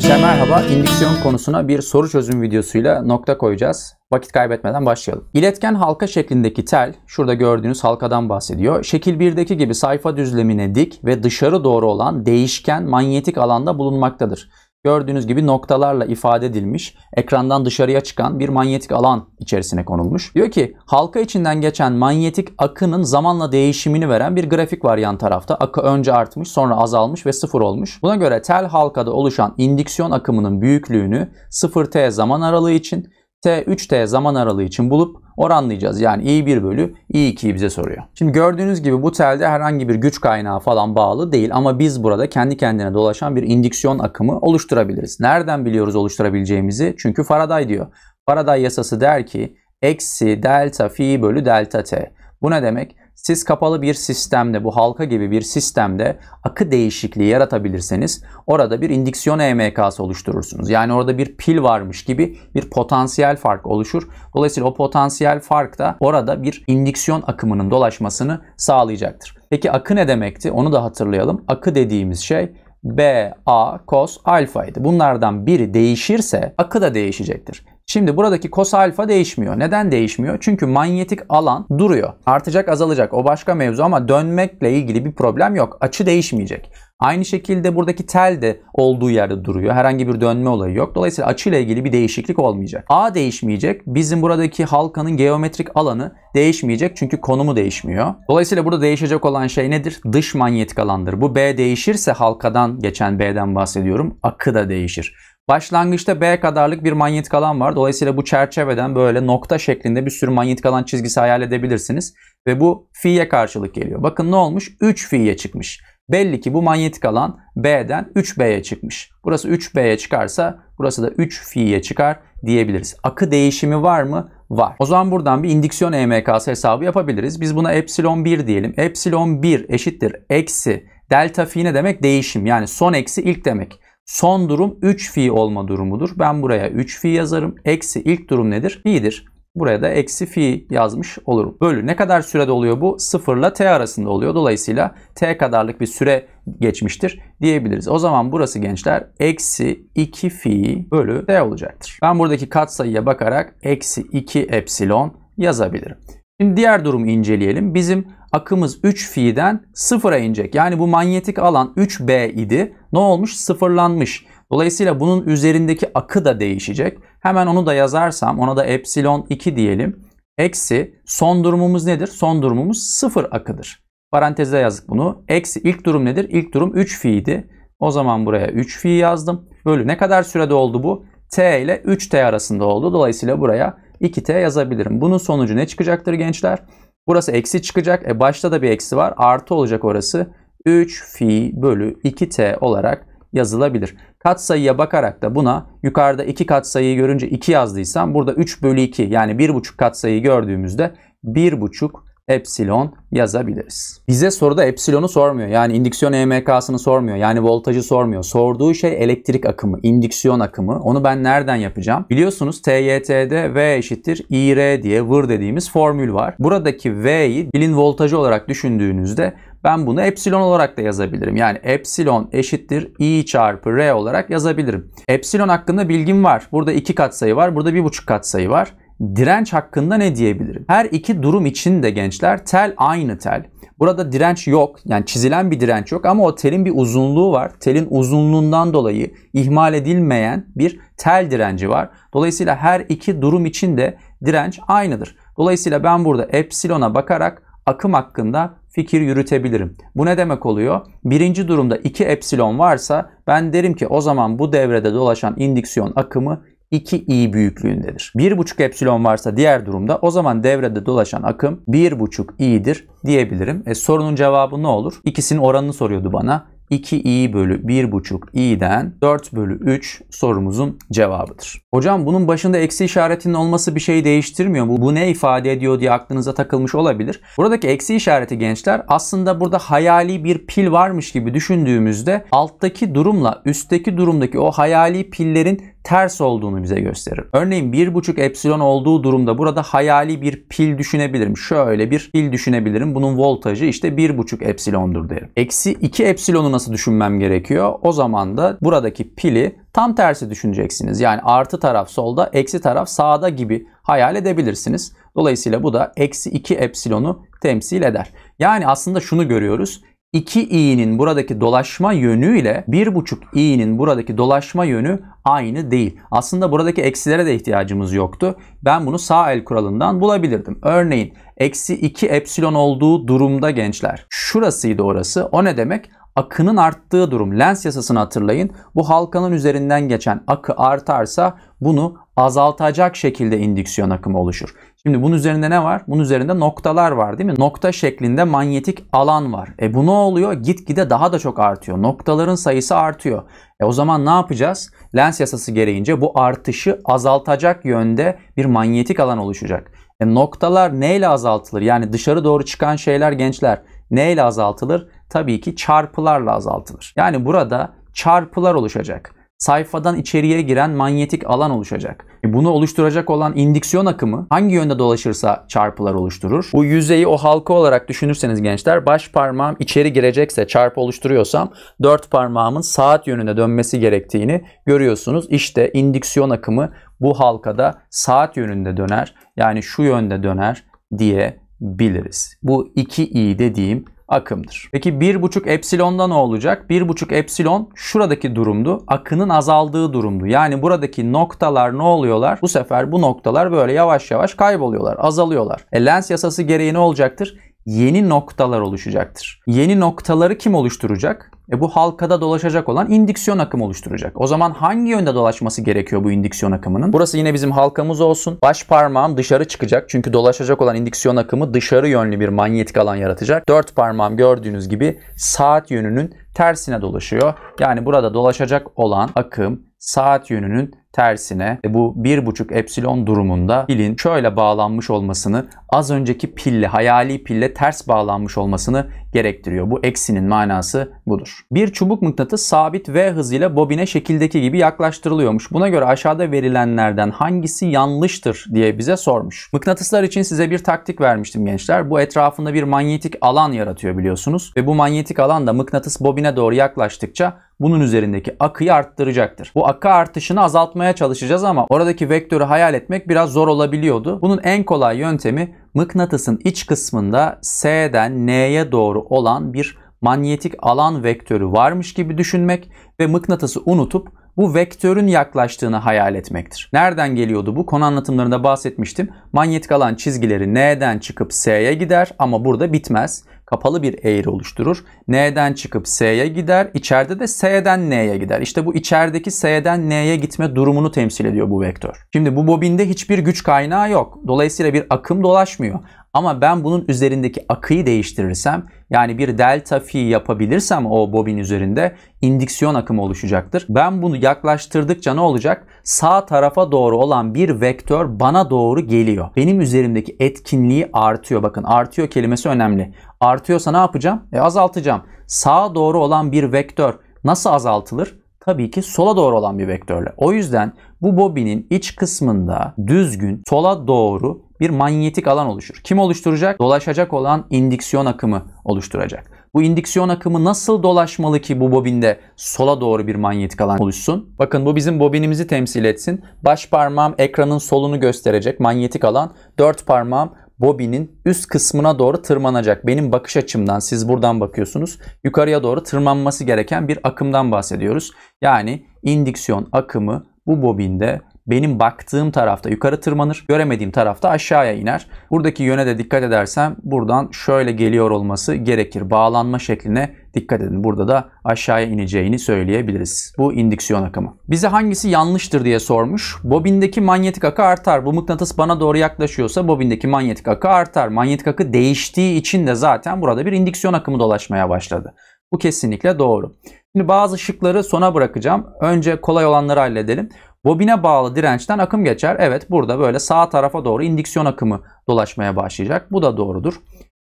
Gençler merhaba. İndüksiyon konusuna bir soru çözüm videosuyla nokta koyacağız. Vakit kaybetmeden başlayalım. İletken halka şeklindeki tel, şurada gördüğünüz halkadan bahsediyor. Şekil 1'deki gibi sayfa düzlemine dik ve dışarı doğru olan değişken manyetik alanda bulunmaktadır gördüğünüz gibi noktalarla ifade edilmiş, ekrandan dışarıya çıkan bir manyetik alan içerisine konulmuş. Diyor ki halka içinden geçen manyetik akının zamanla değişimini veren bir grafik var yan tarafta. Akı önce artmış sonra azalmış ve sıfır olmuş. Buna göre tel halkada oluşan indüksiyon akımının büyüklüğünü 0t zaman aralığı için T3t zaman aralığı için bulup oranlayacağız. Yani i1 bölü i2'yi bize soruyor. Şimdi gördüğünüz gibi bu telde herhangi bir güç kaynağı falan bağlı değil ama biz burada kendi kendine dolaşan bir indüksiyon akımı oluşturabiliriz. Nereden biliyoruz oluşturabileceğimizi? Çünkü Faraday diyor. Faraday yasası der ki eksi delta phi bölü delta t. Bu ne demek? Siz kapalı bir sistemde, bu halka gibi bir sistemde akı değişikliği yaratabilirseniz orada bir indiksiyon EMK'sı oluşturursunuz. Yani orada bir pil varmış gibi bir potansiyel fark oluşur. Dolayısıyla o potansiyel fark da orada bir indiksiyon akımının dolaşmasını sağlayacaktır. Peki akı ne demekti? Onu da hatırlayalım. Akı dediğimiz şey B, A, cos, alfa idi. Bunlardan biri değişirse akı da değişecektir. Şimdi buradaki kos alfa değişmiyor. Neden değişmiyor? Çünkü manyetik alan duruyor. Artacak azalacak o başka mevzu ama dönmekle ilgili bir problem yok. Açı değişmeyecek. Aynı şekilde buradaki tel de olduğu yerde duruyor. Herhangi bir dönme olayı yok. Dolayısıyla açıyla ilgili bir değişiklik olmayacak. A değişmeyecek. Bizim buradaki halkanın geometrik alanı değişmeyecek çünkü konumu değişmiyor. Dolayısıyla burada değişecek olan şey nedir? Dış manyetik alandır. Bu B değişirse halkadan geçen B'den bahsediyorum. Akı da değişir. Başlangıçta B kadarlık bir manyetik alan var. Dolayısıyla bu çerçeveden böyle nokta şeklinde bir sürü manyetik alan çizgisi hayal edebilirsiniz. Ve bu fi'ye karşılık geliyor. Bakın ne olmuş? 3 fi'ye çıkmış. Belli ki bu manyetik alan B'den 3B'ye çıkmış. Burası 3B'ye çıkarsa burası da 3 fi'ye çıkar diyebiliriz. Akı değişimi var mı? Var. O zaman buradan bir indüksiyon EMK'sı hesabı yapabiliriz. Biz buna epsilon 1 diyelim. Epsilon 1 eşittir eksi delta fi ne demek? Değişim yani son eksi ilk demek. Son durum 3 fi olma durumudur. Ben buraya 3 fi yazarım. Eksi ilk durum nedir? Fi'dir. Buraya da eksi fi yazmış olurum. Bölü ne kadar sürede oluyor bu? 0 ile t arasında oluyor. Dolayısıyla t kadarlık bir süre geçmiştir diyebiliriz. O zaman burası gençler eksi 2 fi bölü t olacaktır. Ben buradaki katsayıya bakarak eksi 2 epsilon yazabilirim. Şimdi diğer durumu inceleyelim. Bizim akımız 3 fi'den 0'a inecek. Yani bu manyetik alan 3b idi. Ne olmuş? Sıfırlanmış. Dolayısıyla bunun üzerindeki akı da değişecek. Hemen onu da yazarsam ona da epsilon 2 diyelim. Eksi son durumumuz nedir? Son durumumuz 0 akıdır. Parantezde yazdık bunu. Eksi ilk durum nedir? İlk durum 3 fi idi. O zaman buraya 3 fi yazdım. Bölü ne kadar sürede oldu bu? t ile 3t arasında oldu. Dolayısıyla buraya 2t yazabilirim. Bunun sonucu ne çıkacaktır gençler? Burası eksi çıkacak. E başta da bir eksi var. Artı olacak orası. 3 fi bölü 2t olarak yazılabilir. Katsayıya bakarak da buna yukarıda 2 katsayıyı görünce 2 yazdıysam burada 3 bölü 2 yani 1,5 katsayıyı gördüğümüzde 1,5 epsilon yazabiliriz. Bize soruda epsilonu sormuyor. Yani indüksiyon EMK'sını sormuyor. Yani voltajı sormuyor. Sorduğu şey elektrik akımı, indüksiyon akımı. Onu ben nereden yapacağım? Biliyorsunuz TYT'de V eşittir IR diye vır dediğimiz formül var. Buradaki V'yi bilin voltajı olarak düşündüğünüzde ben bunu epsilon olarak da yazabilirim. Yani epsilon eşittir i çarpı r olarak yazabilirim. Epsilon hakkında bilgim var. Burada iki katsayı var. Burada bir buçuk katsayı var direnç hakkında ne diyebilirim? Her iki durum için de gençler tel aynı tel. Burada direnç yok. Yani çizilen bir direnç yok ama o telin bir uzunluğu var. Telin uzunluğundan dolayı ihmal edilmeyen bir tel direnci var. Dolayısıyla her iki durum için de direnç aynıdır. Dolayısıyla ben burada epsilona bakarak akım hakkında fikir yürütebilirim. Bu ne demek oluyor? Birinci durumda 2 epsilon varsa ben derim ki o zaman bu devrede dolaşan indüksiyon akımı 2i büyüklüğündedir. 1,5 epsilon varsa diğer durumda o zaman devrede dolaşan akım 1,5i'dir diyebilirim. E, sorunun cevabı ne olur? İkisinin oranını soruyordu bana. 2i bölü 1,5i'den 4 bölü 3 sorumuzun cevabıdır. Hocam bunun başında eksi işaretinin olması bir şey değiştirmiyor. Bu, bu ne ifade ediyor diye aklınıza takılmış olabilir. Buradaki eksi işareti gençler aslında burada hayali bir pil varmış gibi düşündüğümüzde alttaki durumla üstteki durumdaki o hayali pillerin ters olduğunu bize gösterir. Örneğin 1,5 epsilon olduğu durumda burada hayali bir pil düşünebilirim. Şöyle bir pil düşünebilirim. Bunun voltajı işte 1,5 epsilondur derim. Eksi 2 epsilonu nasıl düşünmem gerekiyor? O zaman da buradaki pili tam tersi düşüneceksiniz. Yani artı taraf solda, eksi taraf sağda gibi hayal edebilirsiniz. Dolayısıyla bu da eksi 2 epsilonu temsil eder. Yani aslında şunu görüyoruz. 2 i'nin buradaki dolaşma yönü ile 1,5 i'nin buradaki dolaşma yönü aynı değil. Aslında buradaki eksilere de ihtiyacımız yoktu. Ben bunu sağ el kuralından bulabilirdim. Örneğin eksi 2 epsilon olduğu durumda gençler. Şurasıydı orası. O ne demek? akının arttığı durum. Lens yasasını hatırlayın. Bu halkanın üzerinden geçen akı artarsa bunu azaltacak şekilde indüksiyon akımı oluşur. Şimdi bunun üzerinde ne var? Bunun üzerinde noktalar var değil mi? Nokta şeklinde manyetik alan var. E bu ne oluyor? Gitgide daha da çok artıyor. Noktaların sayısı artıyor. E o zaman ne yapacağız? Lens yasası gereğince bu artışı azaltacak yönde bir manyetik alan oluşacak. E noktalar neyle azaltılır? Yani dışarı doğru çıkan şeyler gençler neyle azaltılır? tabii ki çarpılarla azaltılır. Yani burada çarpılar oluşacak. Sayfadan içeriye giren manyetik alan oluşacak. E, bunu oluşturacak olan indiksiyon akımı hangi yönde dolaşırsa çarpılar oluşturur. Bu yüzeyi o halka olarak düşünürseniz gençler baş parmağım içeri girecekse çarpı oluşturuyorsam dört parmağımın saat yönünde dönmesi gerektiğini görüyorsunuz. İşte indiksiyon akımı bu halkada saat yönünde döner yani şu yönde döner diyebiliriz. Bu iki i dediğim akımdır. Peki 1,5 epsilonda ne olacak? 1,5 epsilon şuradaki durumdu. Akının azaldığı durumdu. Yani buradaki noktalar ne oluyorlar? Bu sefer bu noktalar böyle yavaş yavaş kayboluyorlar, azalıyorlar. E, lens yasası gereği ne olacaktır? Yeni noktalar oluşacaktır. Yeni noktaları kim oluşturacak? e, bu halkada dolaşacak olan indiksiyon akımı oluşturacak. O zaman hangi yönde dolaşması gerekiyor bu indiksiyon akımının? Burası yine bizim halkamız olsun. Baş parmağım dışarı çıkacak çünkü dolaşacak olan indiksiyon akımı dışarı yönlü bir manyetik alan yaratacak. Dört parmağım gördüğünüz gibi saat yönünün tersine dolaşıyor. Yani burada dolaşacak olan akım saat yönünün Tersine e, bu 1.5 epsilon durumunda pilin şöyle bağlanmış olmasını az önceki pille, hayali pille ters bağlanmış olmasını gerektiriyor. Bu eksinin manası budur. Bir çubuk mıknatıs sabit V hızıyla bobine şekildeki gibi yaklaştırılıyormuş. Buna göre aşağıda verilenlerden hangisi yanlıştır diye bize sormuş. Mıknatıslar için size bir taktik vermiştim gençler. Bu etrafında bir manyetik alan yaratıyor biliyorsunuz. Ve bu manyetik alan da mıknatıs bobine doğru yaklaştıkça bunun üzerindeki akıyı arttıracaktır. Bu akı artışını azaltmaya bulmaya çalışacağız ama oradaki vektörü hayal etmek biraz zor olabiliyordu. Bunun en kolay yöntemi mıknatısın iç kısmında S'den N'ye doğru olan bir manyetik alan vektörü varmış gibi düşünmek ve mıknatısı unutup bu vektörün yaklaştığını hayal etmektir. Nereden geliyordu bu? Konu anlatımlarında bahsetmiştim. Manyetik alan çizgileri N'den çıkıp S'ye gider ama burada bitmez kapalı bir eğri oluşturur. N'den çıkıp S'ye gider. İçeride de S'den N'ye gider. İşte bu içerideki S'den N'ye gitme durumunu temsil ediyor bu vektör. Şimdi bu bobinde hiçbir güç kaynağı yok. Dolayısıyla bir akım dolaşmıyor. Ama ben bunun üzerindeki akıyı değiştirirsem yani bir delta fi yapabilirsem o bobin üzerinde indiksiyon akımı oluşacaktır. Ben bunu yaklaştırdıkça ne olacak? Sağ tarafa doğru olan bir vektör bana doğru geliyor. Benim üzerimdeki etkinliği artıyor. Bakın artıyor kelimesi önemli. Artıyorsa ne yapacağım? E azaltacağım. Sağa doğru olan bir vektör nasıl azaltılır? Tabii ki sola doğru olan bir vektörle. O yüzden bu bobinin iç kısmında düzgün sola doğru bir manyetik alan oluşur. Kim oluşturacak? Dolaşacak olan indiksiyon akımı oluşturacak. Bu indiksiyon akımı nasıl dolaşmalı ki bu bobinde sola doğru bir manyetik alan oluşsun? Bakın bu bizim bobinimizi temsil etsin. Baş parmağım ekranın solunu gösterecek manyetik alan. Dört parmağım bobinin üst kısmına doğru tırmanacak. Benim bakış açımdan siz buradan bakıyorsunuz. Yukarıya doğru tırmanması gereken bir akımdan bahsediyoruz. Yani indiksiyon akımı bu bobinde benim baktığım tarafta yukarı tırmanır, göremediğim tarafta aşağıya iner. Buradaki yöne de dikkat edersem buradan şöyle geliyor olması gerekir. Bağlanma şekline dikkat edin. Burada da aşağıya ineceğini söyleyebiliriz. Bu indüksiyon akımı. Bize hangisi yanlıştır diye sormuş. Bobindeki manyetik akı artar. Bu mıknatıs bana doğru yaklaşıyorsa bobindeki manyetik akı artar. Manyetik akı değiştiği için de zaten burada bir indüksiyon akımı dolaşmaya başladı. Bu kesinlikle doğru. Şimdi bazı şıkları sona bırakacağım. Önce kolay olanları halledelim. Bobine bağlı dirençten akım geçer. Evet burada böyle sağ tarafa doğru indüksiyon akımı dolaşmaya başlayacak. Bu da doğrudur.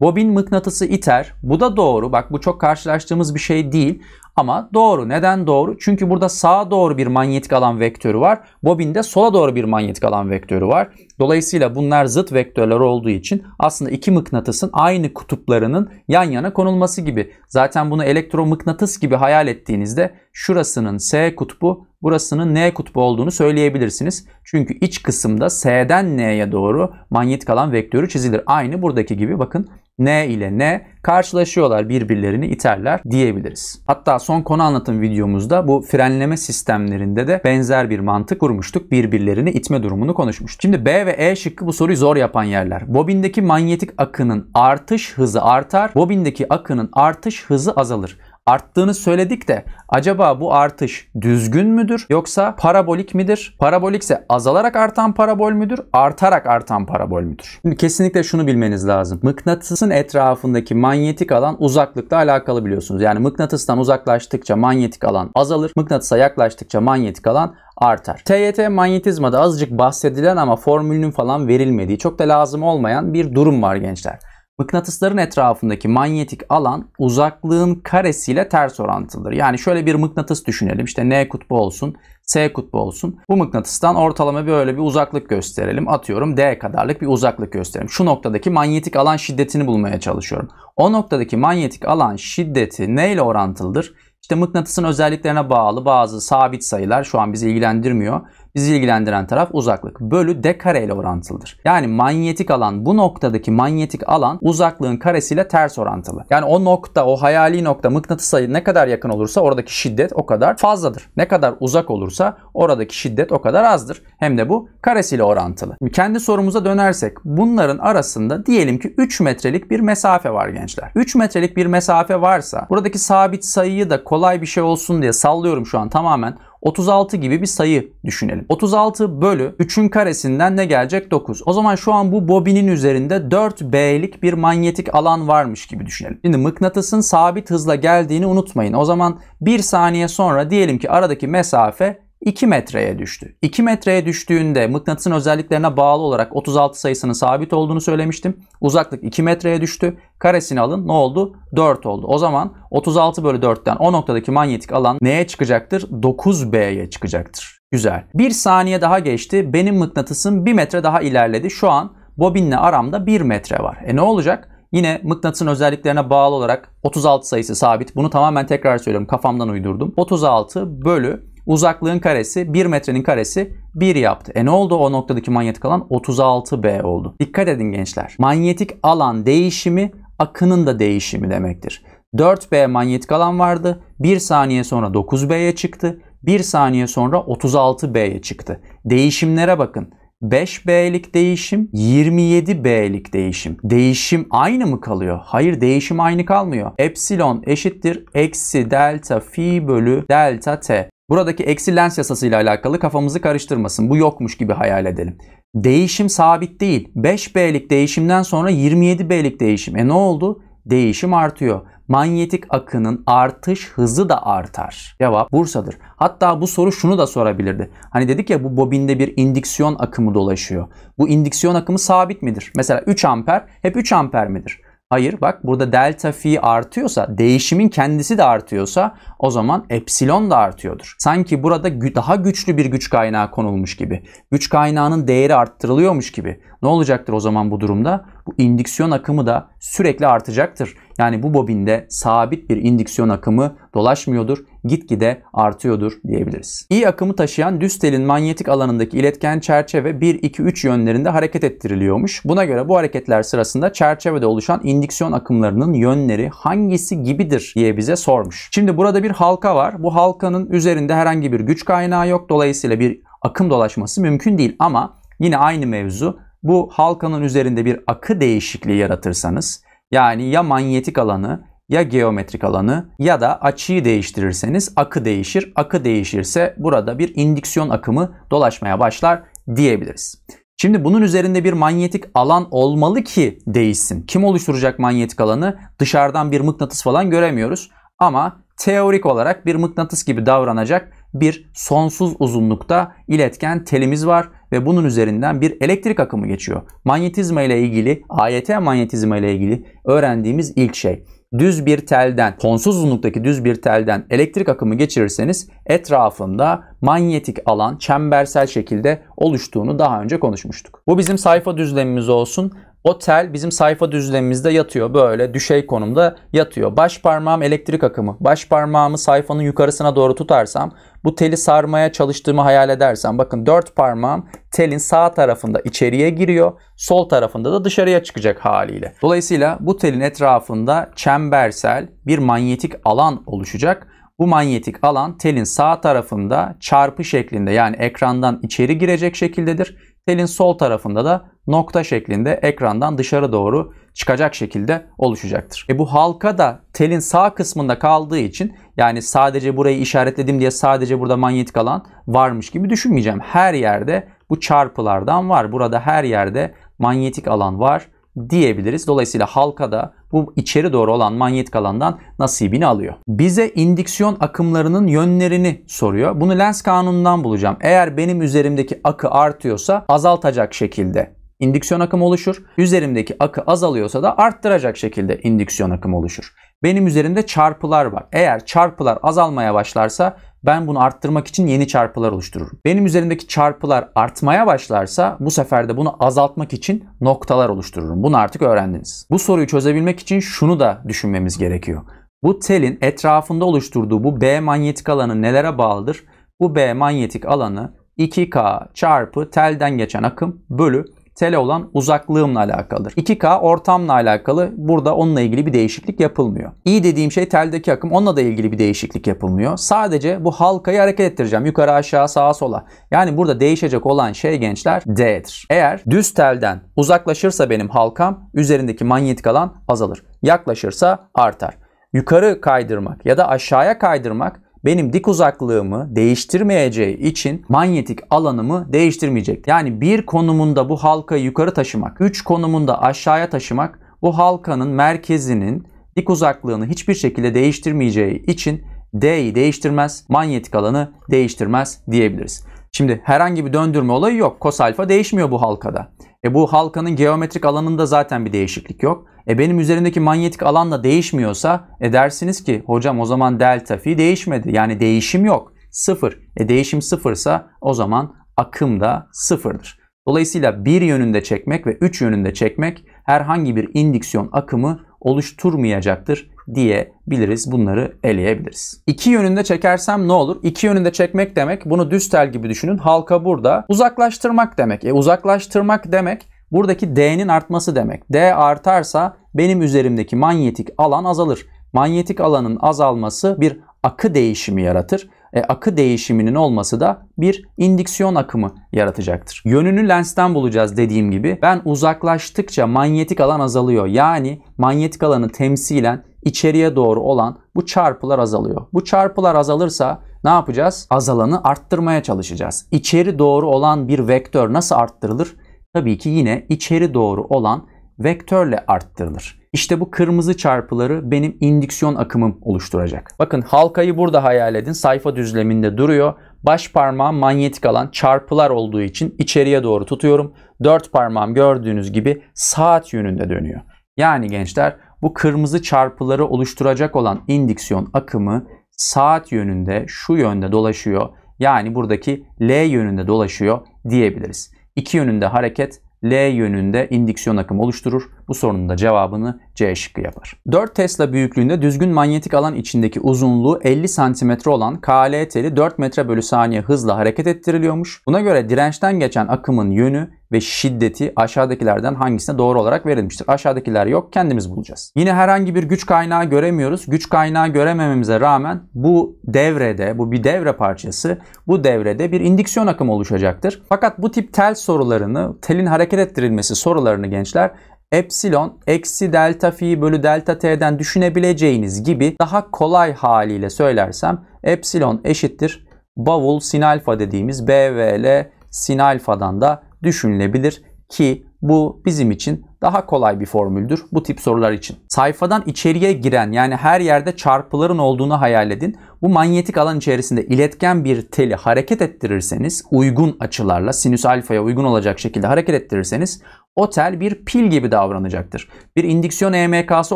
Bobin mıknatısı iter. Bu da doğru. Bak bu çok karşılaştığımız bir şey değil. Ama doğru. Neden doğru? Çünkü burada sağa doğru bir manyetik alan vektörü var. Bobinde sola doğru bir manyetik alan vektörü var. Dolayısıyla bunlar zıt vektörler olduğu için aslında iki mıknatısın aynı kutuplarının yan yana konulması gibi. Zaten bunu elektromıknatıs gibi hayal ettiğinizde şurasının S kutbu burasının N kutbu olduğunu söyleyebilirsiniz. Çünkü iç kısımda S'den N'ye doğru manyetik alan vektörü çizilir. Aynı buradaki gibi bakın N ile N karşılaşıyorlar birbirlerini iterler diyebiliriz. Hatta son konu anlatım videomuzda bu frenleme sistemlerinde de benzer bir mantık kurmuştuk. Birbirlerini itme durumunu konuşmuştuk. Şimdi B ve E şıkkı bu soruyu zor yapan yerler. Bobindeki manyetik akının artış hızı artar, bobindeki akının artış hızı azalır arttığını söyledik de acaba bu artış düzgün müdür yoksa parabolik midir? Parabolikse azalarak artan parabol müdür? Artarak artan parabol müdür? Şimdi kesinlikle şunu bilmeniz lazım. Mıknatısın etrafındaki manyetik alan uzaklıkla alakalı biliyorsunuz. Yani mıknatıstan uzaklaştıkça manyetik alan azalır. Mıknatısa yaklaştıkça manyetik alan artar. TYT manyetizmada azıcık bahsedilen ama formülünün falan verilmediği çok da lazım olmayan bir durum var gençler. Mıknatısların etrafındaki manyetik alan uzaklığın karesiyle ters orantılıdır. Yani şöyle bir mıknatıs düşünelim. İşte N kutbu olsun, S kutbu olsun. Bu mıknatıstan ortalama böyle bir uzaklık gösterelim. Atıyorum D kadarlık bir uzaklık gösterelim. Şu noktadaki manyetik alan şiddetini bulmaya çalışıyorum. O noktadaki manyetik alan şiddeti ne ile orantılıdır? İşte mıknatısın özelliklerine bağlı bazı sabit sayılar şu an bizi ilgilendirmiyor. Bizi ilgilendiren taraf uzaklık. Bölü d kare ile orantılıdır. Yani manyetik alan bu noktadaki manyetik alan uzaklığın karesiyle ters orantılı. Yani o nokta o hayali nokta mıknatıs mıknatısa ne kadar yakın olursa oradaki şiddet o kadar fazladır. Ne kadar uzak olursa oradaki şiddet o kadar azdır. Hem de bu karesiyle orantılı. Kendi sorumuza dönersek bunların arasında diyelim ki 3 metrelik bir mesafe var gençler. 3 metrelik bir mesafe varsa buradaki sabit sayıyı da kolay bir şey olsun diye sallıyorum şu an tamamen 36 gibi bir sayı düşünelim. 36 bölü 3'ün karesinden ne gelecek? 9. O zaman şu an bu bobinin üzerinde 4B'lik bir manyetik alan varmış gibi düşünelim. Şimdi mıknatısın sabit hızla geldiğini unutmayın. O zaman 1 saniye sonra diyelim ki aradaki mesafe 2 metreye düştü. 2 metreye düştüğünde mıknatısın özelliklerine bağlı olarak 36 sayısının sabit olduğunu söylemiştim. Uzaklık 2 metreye düştü. Karesini alın ne oldu? 4 oldu. O zaman 36 bölü 4'ten o noktadaki manyetik alan neye çıkacaktır? 9B'ye çıkacaktır. Güzel. Bir saniye daha geçti. Benim mıknatısım 1 metre daha ilerledi. Şu an bobinle aramda 1 metre var. E ne olacak? Yine mıknatısın özelliklerine bağlı olarak 36 sayısı sabit. Bunu tamamen tekrar söylüyorum. Kafamdan uydurdum. 36 bölü Uzaklığın karesi 1 metrenin karesi 1 yaptı. E ne oldu o noktadaki manyetik alan? 36B oldu. Dikkat edin gençler. Manyetik alan değişimi akının da değişimi demektir. 4B manyetik alan vardı. 1 saniye sonra 9B'ye çıktı. 1 saniye sonra 36B'ye çıktı. Değişimlere bakın. 5B'lik değişim, 27B'lik değişim. Değişim aynı mı kalıyor? Hayır değişim aynı kalmıyor. Epsilon eşittir eksi delta fi bölü delta t. Buradaki eksi lens yasasıyla alakalı kafamızı karıştırmasın. Bu yokmuş gibi hayal edelim. Değişim sabit değil. 5B'lik değişimden sonra 27B'lik değişim. E ne oldu? Değişim artıyor. Manyetik akının artış hızı da artar. Cevap Bursa'dır. Hatta bu soru şunu da sorabilirdi. Hani dedik ya bu bobinde bir indiksiyon akımı dolaşıyor. Bu indiksiyon akımı sabit midir? Mesela 3 amper hep 3 amper midir? Hayır bak burada delta fi artıyorsa değişimin kendisi de artıyorsa o zaman epsilon da artıyordur. Sanki burada daha güçlü bir güç kaynağı konulmuş gibi. Güç kaynağının değeri arttırılıyormuş gibi. Ne olacaktır o zaman bu durumda? Bu indüksiyon akımı da sürekli artacaktır. Yani bu bobinde sabit bir indüksiyon akımı dolaşmıyordur, gitgide artıyordur diyebiliriz. İ akımı taşıyan düz telin manyetik alanındaki iletken çerçeve 1, 2, 3 yönlerinde hareket ettiriliyormuş. Buna göre bu hareketler sırasında çerçevede oluşan indüksiyon akımlarının yönleri hangisi gibidir diye bize sormuş. Şimdi burada bir halka var. Bu halkanın üzerinde herhangi bir güç kaynağı yok. Dolayısıyla bir akım dolaşması mümkün değil ama yine aynı mevzu bu halkanın üzerinde bir akı değişikliği yaratırsanız yani ya manyetik alanı ya geometrik alanı ya da açıyı değiştirirseniz akı değişir. Akı değişirse burada bir indüksiyon akımı dolaşmaya başlar diyebiliriz. Şimdi bunun üzerinde bir manyetik alan olmalı ki değişsin. Kim oluşturacak manyetik alanı? Dışarıdan bir mıknatıs falan göremiyoruz. Ama teorik olarak bir mıknatıs gibi davranacak bir sonsuz uzunlukta iletken telimiz var ve bunun üzerinden bir elektrik akımı geçiyor. Manyetizma ile ilgili, AYT manyetizma ile ilgili öğrendiğimiz ilk şey. Düz bir telden, sonsuz uzunluktaki düz bir telden elektrik akımı geçirirseniz etrafında manyetik alan çembersel şekilde oluştuğunu daha önce konuşmuştuk. Bu bizim sayfa düzlemimiz olsun. O tel bizim sayfa düzlemimizde yatıyor. Böyle düşey konumda yatıyor. Baş parmağım elektrik akımı. Baş parmağımı sayfanın yukarısına doğru tutarsam bu teli sarmaya çalıştığımı hayal edersem bakın dört parmağım telin sağ tarafında içeriye giriyor. Sol tarafında da dışarıya çıkacak haliyle. Dolayısıyla bu telin etrafında çembersel bir manyetik alan oluşacak. Bu manyetik alan telin sağ tarafında çarpı şeklinde yani ekrandan içeri girecek şekildedir Telin sol tarafında da nokta şeklinde ekrandan dışarı doğru çıkacak şekilde oluşacaktır. E bu halka da telin sağ kısmında kaldığı için yani sadece burayı işaretledim diye sadece burada manyetik alan varmış gibi düşünmeyeceğim. Her yerde bu çarpılardan var. Burada her yerde manyetik alan var diyebiliriz. Dolayısıyla halka da bu içeri doğru olan manyetik alandan nasibini alıyor. Bize indiksiyon akımlarının yönlerini soruyor. Bunu lens kanunundan bulacağım. Eğer benim üzerimdeki akı artıyorsa azaltacak şekilde indiksiyon akımı oluşur. Üzerimdeki akı azalıyorsa da arttıracak şekilde indiksiyon akımı oluşur. Benim üzerimde çarpılar var. Eğer çarpılar azalmaya başlarsa ben bunu arttırmak için yeni çarpılar oluştururum. Benim üzerindeki çarpılar artmaya başlarsa bu sefer de bunu azaltmak için noktalar oluştururum. Bunu artık öğrendiniz. Bu soruyu çözebilmek için şunu da düşünmemiz gerekiyor. Bu telin etrafında oluşturduğu bu B manyetik alanı nelere bağlıdır? Bu B manyetik alanı 2K çarpı telden geçen akım bölü tele olan uzaklığımla alakalıdır. 2K ortamla alakalı burada onunla ilgili bir değişiklik yapılmıyor. İyi dediğim şey teldeki akım onunla da ilgili bir değişiklik yapılmıyor. Sadece bu halkayı hareket ettireceğim. Yukarı aşağı sağa sola. Yani burada değişecek olan şey gençler D'dir. Eğer düz telden uzaklaşırsa benim halkam üzerindeki manyetik alan azalır. Yaklaşırsa artar. Yukarı kaydırmak ya da aşağıya kaydırmak benim dik uzaklığımı değiştirmeyeceği için manyetik alanımı değiştirmeyecek. Yani bir konumunda bu halkayı yukarı taşımak, üç konumunda aşağıya taşımak bu halkanın merkezinin dik uzaklığını hiçbir şekilde değiştirmeyeceği için D'yi değiştirmez, manyetik alanı değiştirmez diyebiliriz. Şimdi herhangi bir döndürme olayı yok. Kos alfa değişmiyor bu halkada. E bu halkanın geometrik alanında zaten bir değişiklik yok. E benim üzerindeki manyetik alan da değişmiyorsa e dersiniz ki hocam o zaman delta fi değişmedi. Yani değişim yok. Sıfır. E değişim sıfırsa o zaman akım da sıfırdır. Dolayısıyla bir yönünde çekmek ve üç yönünde çekmek herhangi bir indiksiyon akımı oluşturmayacaktır diyebiliriz. Bunları eleyebiliriz. İki yönünde çekersem ne olur? İki yönünde çekmek demek bunu düz tel gibi düşünün. Halka burada uzaklaştırmak demek. E uzaklaştırmak demek buradaki D'nin artması demek. D artarsa benim üzerimdeki manyetik alan azalır. Manyetik alanın azalması bir akı değişimi yaratır. E, akı değişiminin olması da bir indiksiyon akımı yaratacaktır. Yönünü lensten bulacağız dediğim gibi. Ben uzaklaştıkça manyetik alan azalıyor. Yani manyetik alanı temsilen içeriye doğru olan bu çarpılar azalıyor. Bu çarpılar azalırsa ne yapacağız? Azalanı arttırmaya çalışacağız. İçeri doğru olan bir vektör nasıl arttırılır? Tabii ki yine içeri doğru olan vektörle arttırılır. İşte bu kırmızı çarpıları benim indüksiyon akımım oluşturacak. Bakın halkayı burada hayal edin. Sayfa düzleminde duruyor. Baş parmağım manyetik alan çarpılar olduğu için içeriye doğru tutuyorum. Dört parmağım gördüğünüz gibi saat yönünde dönüyor. Yani gençler bu kırmızı çarpıları oluşturacak olan indiksiyon akımı saat yönünde şu yönde dolaşıyor. Yani buradaki L yönünde dolaşıyor diyebiliriz. İki yönünde hareket L yönünde indiksiyon akımı oluşturur. Bu sorunun da cevabını C şıkkı yapar. 4 Tesla büyüklüğünde düzgün manyetik alan içindeki uzunluğu 50 cm olan KLT'li teli 4 metre bölü saniye hızla hareket ettiriliyormuş. Buna göre dirençten geçen akımın yönü ve şiddeti aşağıdakilerden hangisine doğru olarak verilmiştir? Aşağıdakiler yok kendimiz bulacağız. Yine herhangi bir güç kaynağı göremiyoruz. Güç kaynağı göremememize rağmen bu devrede, bu bir devre parçası, bu devrede bir indüksiyon akımı oluşacaktır. Fakat bu tip tel sorularını, telin hareket ettirilmesi sorularını gençler epsilon eksi delta fi bölü delta t'den düşünebileceğiniz gibi daha kolay haliyle söylersem epsilon eşittir bavul sin alfa dediğimiz BVL sin alfadan da düşünülebilir ki bu bizim için daha kolay bir formüldür bu tip sorular için. Sayfadan içeriye giren yani her yerde çarpıların olduğunu hayal edin. Bu manyetik alan içerisinde iletken bir teli hareket ettirirseniz uygun açılarla sinüs alfaya uygun olacak şekilde hareket ettirirseniz o tel bir pil gibi davranacaktır. Bir indüksiyon EMK'sı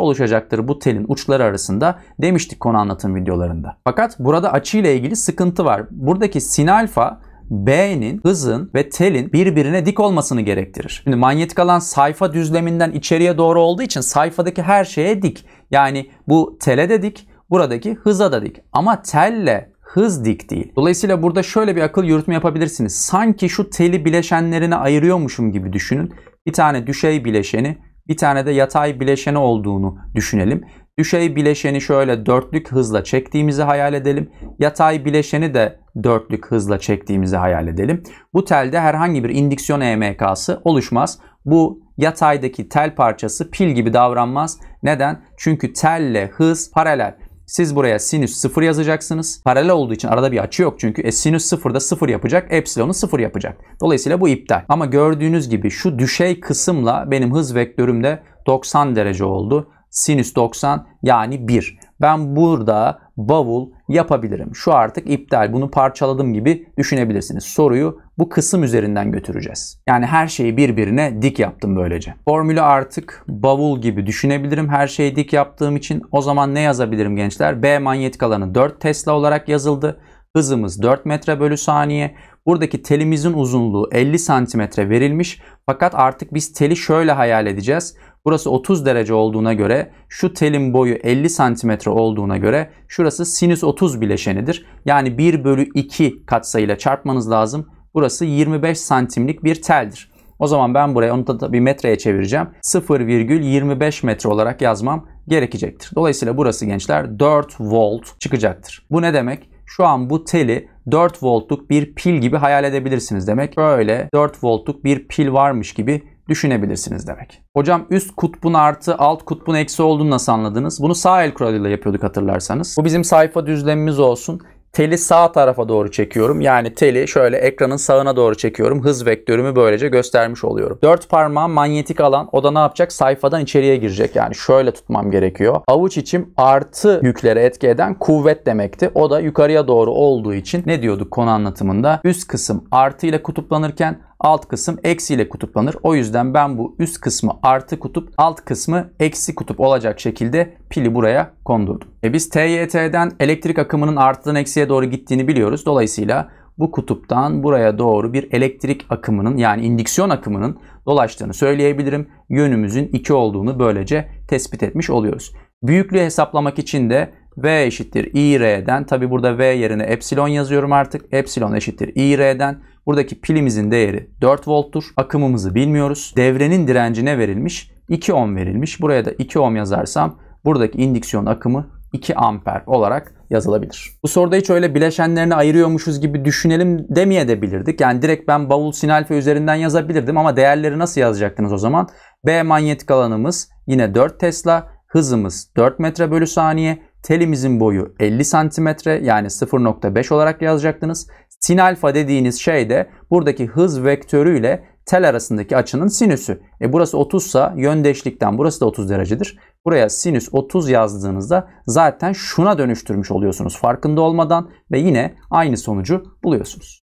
oluşacaktır bu telin uçları arasında demiştik konu anlatım videolarında. Fakat burada açıyla ilgili sıkıntı var. Buradaki sin alfa B'nin, hızın ve telin birbirine dik olmasını gerektirir. Şimdi manyetik alan sayfa düzleminden içeriye doğru olduğu için sayfadaki her şeye dik. Yani bu tele de dik, buradaki hıza da dik. Ama telle hız dik değil. Dolayısıyla burada şöyle bir akıl yürütme yapabilirsiniz. Sanki şu teli bileşenlerini ayırıyormuşum gibi düşünün. Bir tane düşey bileşeni, bir tane de yatay bileşeni olduğunu düşünelim. Düşey bileşeni şöyle dörtlük hızla çektiğimizi hayal edelim. Yatay bileşeni de dörtlük hızla çektiğimizi hayal edelim. Bu telde herhangi bir indiksiyon EMK'sı oluşmaz. Bu yataydaki tel parçası pil gibi davranmaz. Neden? Çünkü telle hız paralel. Siz buraya sinüs 0 yazacaksınız. Paralel olduğu için arada bir açı yok çünkü. E, sinüs 0 da 0 yapacak. Epsilon'u 0 yapacak. Dolayısıyla bu iptal. Ama gördüğünüz gibi şu düşey kısımla benim hız vektörüm de 90 derece oldu. Sinüs 90 yani 1 ben burada bavul yapabilirim. Şu artık iptal. Bunu parçaladım gibi düşünebilirsiniz. Soruyu bu kısım üzerinden götüreceğiz. Yani her şeyi birbirine dik yaptım böylece. Formülü artık bavul gibi düşünebilirim. Her şeyi dik yaptığım için o zaman ne yazabilirim gençler? B manyetik alanı 4 Tesla olarak yazıldı. Hızımız 4 metre bölü saniye. Buradaki telimizin uzunluğu 50 santimetre verilmiş. Fakat artık biz teli şöyle hayal edeceğiz. Burası 30 derece olduğuna göre şu telin boyu 50 santimetre olduğuna göre şurası sinüs 30 bileşenidir. Yani 1 bölü 2 katsayıyla çarpmanız lazım. Burası 25 santimlik bir teldir. O zaman ben buraya onu da bir metreye çevireceğim. 0,25 metre olarak yazmam gerekecektir. Dolayısıyla burası gençler 4 volt çıkacaktır. Bu ne demek? şu an bu teli 4 voltluk bir pil gibi hayal edebilirsiniz demek. Böyle 4 voltluk bir pil varmış gibi düşünebilirsiniz demek. Hocam üst kutbun artı alt kutbun eksi olduğunu nasıl anladınız? Bunu sağ el kuralıyla yapıyorduk hatırlarsanız. Bu bizim sayfa düzlemimiz olsun teli sağ tarafa doğru çekiyorum. Yani teli şöyle ekranın sağına doğru çekiyorum. Hız vektörümü böylece göstermiş oluyorum. Dört parmağım manyetik alan. O da ne yapacak? Sayfadan içeriye girecek. Yani şöyle tutmam gerekiyor. Avuç içim artı yüklere etki eden kuvvet demekti. O da yukarıya doğru olduğu için ne diyorduk konu anlatımında? Üst kısım artı ile kutuplanırken alt kısım eksi ile kutuplanır. O yüzden ben bu üst kısmı artı kutup, alt kısmı eksi kutup olacak şekilde pili buraya kondurdum. E biz TYT'den elektrik akımının artıdan eksiye doğru gittiğini biliyoruz. Dolayısıyla bu kutuptan buraya doğru bir elektrik akımının yani indüksiyon akımının dolaştığını söyleyebilirim. Yönümüzün 2 olduğunu böylece tespit etmiş oluyoruz. Büyüklüğü hesaplamak için de V eşittir IR'den tabi burada V yerine epsilon yazıyorum artık. Epsilon eşittir IR'den Buradaki pilimizin değeri 4 volttur. Akımımızı bilmiyoruz. Devrenin direncine verilmiş 2 ohm verilmiş. Buraya da 2 ohm yazarsam buradaki indiksiyon akımı 2 amper olarak yazılabilir. Bu soruda hiç öyle bileşenlerini ayırıyormuşuz gibi düşünelim demeye de bilirdik. Yani direkt ben bavul sinalfe üzerinden yazabilirdim ama değerleri nasıl yazacaktınız o zaman? B manyetik alanımız yine 4 Tesla, hızımız 4 metre bölü saniye, Telimizin boyu 50 santimetre yani 0.5 olarak yazacaktınız. Sin alfa dediğiniz şey de buradaki hız vektörü ile tel arasındaki açının sinüsü. E burası 30 sa yöndeşlikten burası da 30 derecedir. Buraya sinüs 30 yazdığınızda zaten şuna dönüştürmüş oluyorsunuz farkında olmadan ve yine aynı sonucu buluyorsunuz.